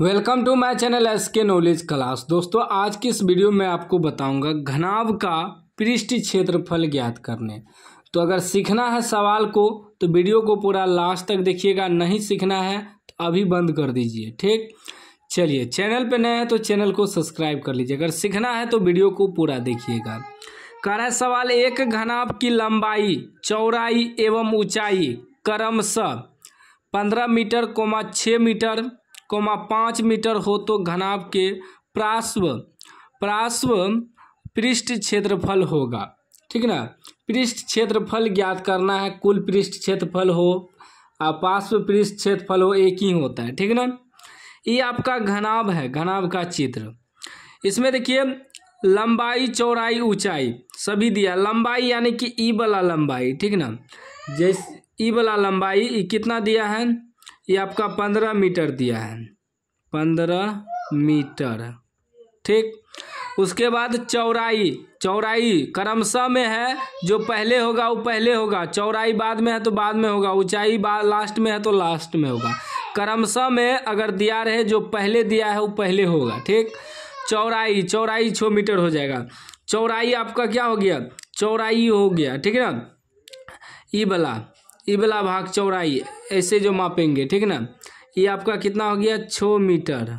welcome to my channel S K knowledge class दोस्तों आज की इस वीडियो में आपको बताऊंगा घनाव का पृष्ठ क्षेत्रफल ज्ञात करने तो अगर सीखना है सवाल को तो वीडियो को पूरा लास्ट तक देखिएगा नहीं सीखना है तो अभी बंद कर दीजिए ठीक चलिए चैनल पर नए हैं तो चैनल को सब्सक्राइब कर लीजिए अगर सीखना है तो वीडियो को पूरा देखिएगा कर सवाल एक घनाव की लंबाई चौड़ाई एवं ऊँचाई क्रमश पंद्रह मीटर कोमा छः मीटर कोमा पाँच मीटर हो तो घनाभ के प्राश्व प्राश्व पृष्ठ क्षेत्रफल होगा ठीक ना पृष्ठ क्षेत्रफल ज्ञात करना है कुल पृष्ठ क्षेत्रफल हो पार्श्व पृष्ठ क्षेत्रफल हो एक ही होता है ठीक ना ये आपका घनाभ है घनाभ का चित्र इसमें देखिए लंबाई चौड़ाई ऊंचाई सभी दिया लंबाई यानी कि ई वाला लंबाई ठीक ना जैसे ई वाला लंबाई कितना दिया है ये आपका पंद्रह मीटर दिया है पंद्रह मीटर ठीक उसके बाद चौराई चौराई क्रमशः में है जो पहले होगा वो पहले होगा चौराई बाद में है तो बाद में होगा ऊंचाई बाद लास्ट में है तो लास्ट में होगा क्रमशः में अगर दिया रहे जो पहले दिया है वो पहले होगा ठीक चौराई चौराई छः मीटर हो जाएगा चौराई आपका क्या हो गया चौराई हो गया ठीक है ना ई वाला ये वाला भाग चौड़ाई ऐसे जो मापेंगे ठीक ना ये आपका कितना हो गया छः मीटर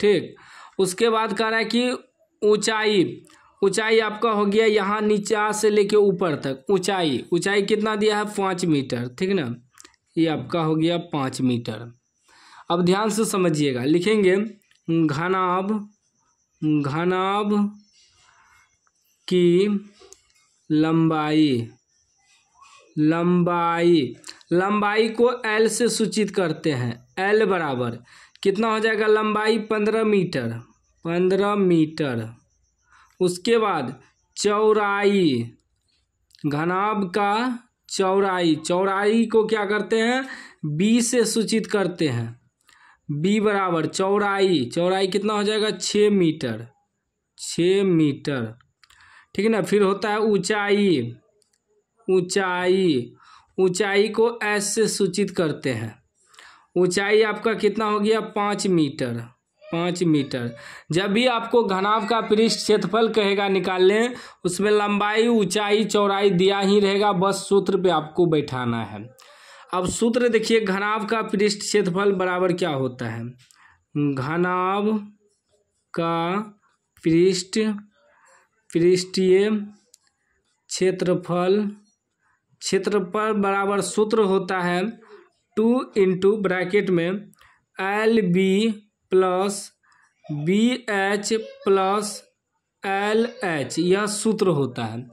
ठीक उसके बाद कह रहा है कि ऊंचाई ऊंचाई आपका हो गया यहाँ नीचा से लेके ऊपर तक ऊंचाई ऊंचाई कितना दिया है पाँच मीटर ठीक ना ये आपका हो गया पाँच मीटर अब ध्यान से समझिएगा लिखेंगे घनाभ घनाभ की लंबाई लंबाई लंबाई को एल से सूचित करते हैं एल बराबर कितना हो जाएगा लंबाई पंद्रह मीटर पंद्रह मीटर उसके बाद चौराई घनाब का चौराई चौराई को क्या करते हैं बी से सूचित करते हैं बी बराबर चौराई चौराई कितना हो जाएगा छ मीटर छ मीटर ठीक है ना फिर होता है ऊंचाई ऊंचाई ऊंचाई को एस से सूचित करते हैं ऊंचाई आपका कितना हो गया पाँच मीटर पाँच मीटर जब भी आपको घनाव का पृष्ठ क्षेत्रफल कहेगा निकाल लें उसमें लंबाई ऊंचाई चौड़ाई दिया ही रहेगा बस सूत्र पे आपको बैठाना है अब सूत्र देखिए घनाव का पृष्ठ क्षेत्रफल बराबर क्या होता है घनाव का पृष्ठ पृष्ठीय क्षेत्रफल क्षेत्रफल बराबर सूत्र होता है टू इंटू ब्रैकेट में L B plus B H plus L H यह सूत्र होता है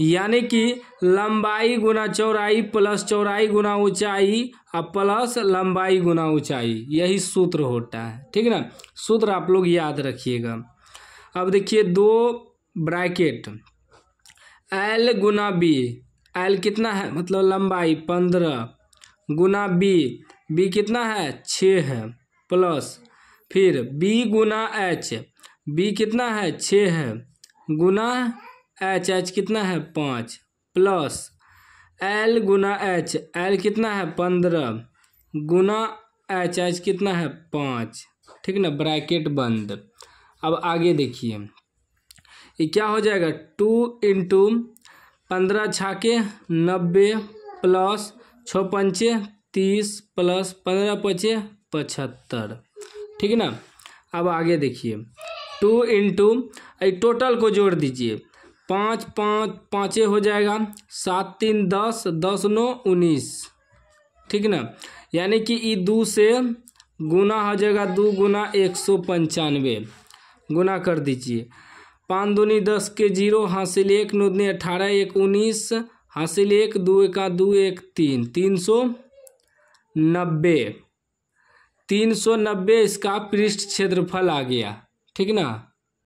यानी कि लंबाई गुना चौड़ाई प्लस चौड़ाई गुना ऊंचाई और प्लस लंबाई गुना ऊंचाई यही सूत्र होता है ठीक ना सूत्र आप लोग याद रखिएगा अब देखिए दो ब्रैकेट एल गुना बी एल कितना है मतलब लंबाई पंद्रह गुना बी बी कितना है छ है प्लस फिर बी गुना एच बी कितना है छः है गुना एच एच कितना है पाँच प्लस एल गुना एच एल कितना है पंद्रह गुना एच एच कितना है पाँच ठीक ना ब्रैकेट बंद अब आगे देखिए ये क्या हो जाएगा टू इंटू पंद्रह छाके नब्बे प्लस छः पंचे तीस प्लस पंद्रह पचे पचहत्तर ठीक है ना अब आगे देखिए टू इंटू टोटल को जोड़ दीजिए पाँच पाँच पाँचे हो जाएगा सात तीन दस दस नौ उन्नीस ठीक ना यानी कि ई दो से गुना हो जाएगा दो गुना एक सौ पंचानवे गुना कर दीजिए पाँच दूनी दस के जीरो हासिल एक नौ दूनी अठारह एक उन्नीस हासिल एक दो एक दो एक तीन तीन सौ नब्बे तीन सौ नब्बे इसका पृष्ठ क्षेत्रफल आ गया ठीक ना